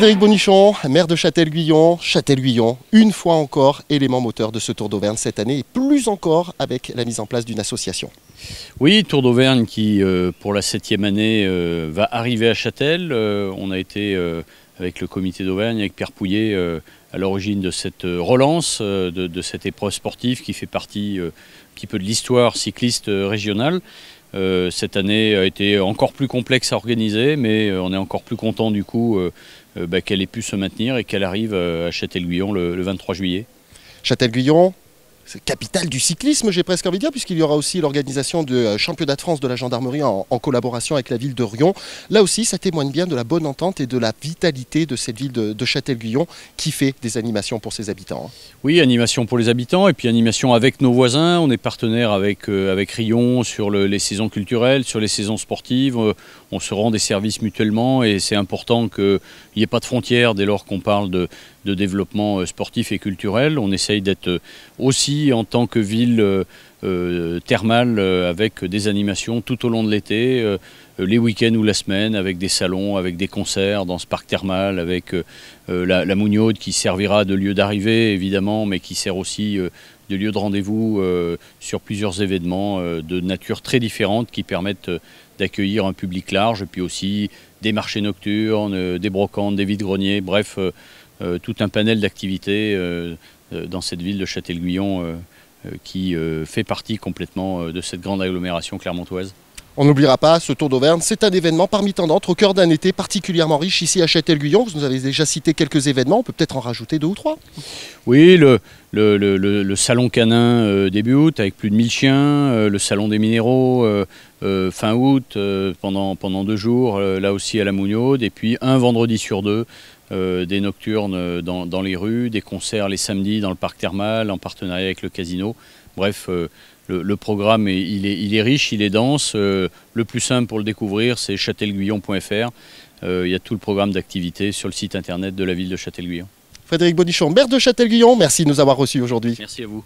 Frédéric Bonichon, maire de Châtel-Guyon. Châtel-Guyon, une fois encore, élément moteur de ce Tour d'Auvergne cette année et plus encore avec la mise en place d'une association. Oui, Tour d'Auvergne qui, euh, pour la septième année, euh, va arriver à Châtel. Euh, on a été avec le comité d'Auvergne, avec Pierre Pouillet, à l'origine de cette relance, de, de, cette épreuve sportive qui fait partie un petit peu de l'histoire cycliste régionale. Euh, cette année a été encore plus complexe à organiser, mais euh, on est encore plus content du coup euh, bah, qu'elle ait pu se maintenir et qu'elle arrive à Châtel-Guyon le, 23 juillet. Châtel-Guyon, capitale du cyclisme, j'ai presque envie de dire, puisqu'il y aura aussi l'organisation du euh, championnat de France de la gendarmerie en, collaboration avec la ville de Rion. Là aussi, ça témoigne bien de la bonne entente et de la vitalité de cette ville de, Châtel-Guyon qui fait des animations pour ses habitants. Oui, animation pour les habitants et puis animation avec nos voisins. On est partenaire avec, euh, avec Rion sur les saisons culturelles, sur les saisons sportives. Euh, on se rend des services mutuellement et c'est important qu'il n'y ait pas de frontières dès lors qu'on parle de, de développement sportif et culturel. On essaye d'être aussi en tant que ville euh, euh, thermale euh, avec des animations tout au long de l'été, les week-ends ou la semaine, avec des salons, avec des concerts dans ce parc thermal, avec la, la qui servira de lieu d'arrivée évidemment, mais qui sert aussi de lieu de rendez-vous sur plusieurs événements de nature très différente qui permettent d'accueillir un public large, puis aussi des marchés nocturnes, des brocantes, des vides-greniers, bref, tout un panel d'activités euh, dans cette ville de Châtel-Guyon euh, euh, qui fait partie complètement de cette grande agglomération clermontoise. On n'oubliera pas, ce Tour d'Auvergne, c'est un événement parmi tant d'autres au cœur d'un été particulièrement riche ici à Châtel-Guyon. Vous nous avez déjà cité quelques événements, on peut peut-être en rajouter deux ou trois. Oui, le, salon canin début août avec plus de 1000 chiens, le salon des minéraux fin août pendant, pendant deux jours, là aussi à la Mougnaude, et puis un vendredi sur deux euh, des nocturnes euh, dans, les rues, des concerts les samedis dans le parc thermal en partenariat avec le casino. Bref, euh, le, programme est, il, est, il, est, riche, il est dense. le plus simple pour le découvrir, c'est châtelguyon.fr. il y a tout le programme d'activités sur le site internet de la ville de Châtelguyon. Frédéric Bonichon, maire de Châtelguyon, merci de nous avoir reçus aujourd'hui. Merci à vous.